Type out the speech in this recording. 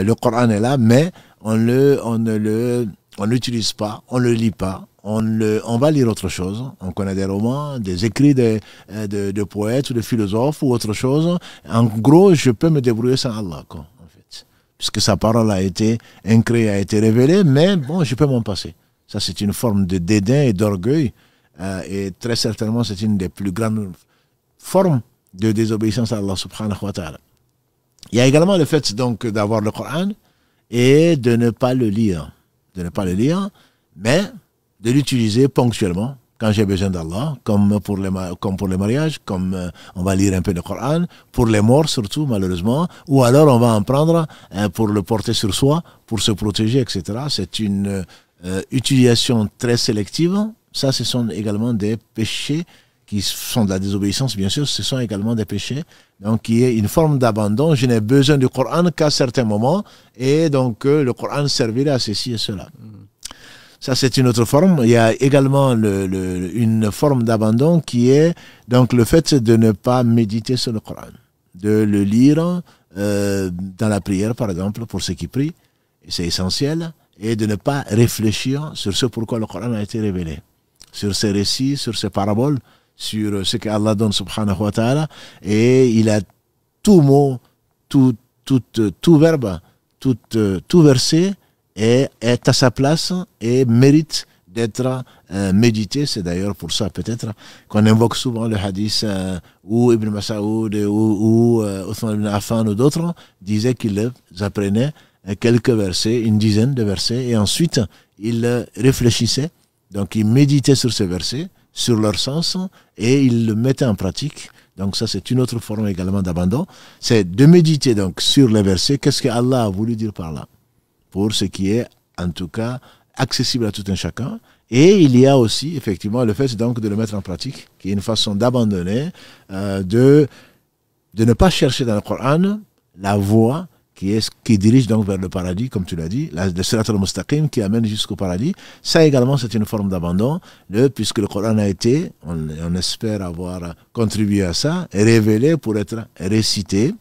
Le Coran est là, mais on, le, on ne le, on l'utilise pas, on le lit pas. On, le, on va lire autre chose. On connaît des romans, des écrits euh, de, de, poètes ou de philosophes ou autre chose. En gros, je peux me débrouiller sans Allah, quoi, en fait. Puisque sa parole a été incrée, a été révélée, mais bon, je peux m'en passer. Ça, c'est une forme de dédain et d'orgueil. Euh, et très certainement, c'est une des plus grandes formes de désobéissance à Allah subhanahu wa ta'ala. Il y a également le fait donc d'avoir le Coran et de ne pas le lire. De ne pas le lire, mais de l'utiliser ponctuellement quand j'ai besoin d'Allah, comme pour les comme pour les mariages, comme euh, on va lire un peu le Coran pour les morts surtout malheureusement, ou alors on va en prendre euh, pour le porter sur soi, pour se protéger, etc. C'est une euh, utilisation très sélective. Ça, ce sont également des péchés qui sont de la désobéissance, bien sûr, ce sont également des péchés. Donc, il y a une forme d'abandon. Je n'ai besoin du Coran qu'à certains moments. Et donc, euh, le Coran servirait à ceci et cela. Ça, c'est une autre forme. Il y a également le, une forme d'abandon qui est donc le fait de ne pas méditer sur le Coran, de le lire euh, dans la prière, par exemple, pour ceux qui prient. C'est essentiel. Et de ne pas réfléchir sur ce pourquoi le Coran a été révélé, sur ces récits, sur ces paraboles sur euh, ce qu'Allah donne subhanahu wa ta'ala et il a tout mot, tout, tout, euh, tout verbe, tout, euh, tout verset est, est à sa place et mérite d'être médité. C'est d'ailleurs pour ça peut-être qu'on invoque souvent le hadith où Ibn Masaoud ou, ou Othman ibn Affan ou d'autres disaient qu'ils apprenaient quelques versets, une dizaine de versets, et ensuite ils réfléchissaient, donc ils méditaient sur ces versets, sur leur sens et ils le mettaient en pratique. Donc ça, c'est une autre forme également d'abandon. C'est de méditer donc sur les versets. Qu'est-ce que Allah a voulu dire par là Pour ce qui est, en tout cas, accessible à tout un chacun. Et il y a aussi, effectivement, le fait donc de le mettre en pratique, qui est une façon d'abandonner, euh, de, de ne pas chercher dans le Coran la voie qui, est, qui dirige donc vers le paradis, comme tu l'as dit, la, le sénateur al-Mustaqim qui amène jusqu'au paradis. Ça également, c'est une forme d'abandon, puisque le Coran a été, on, on, espère avoir contribué à ça, révélé pour être récité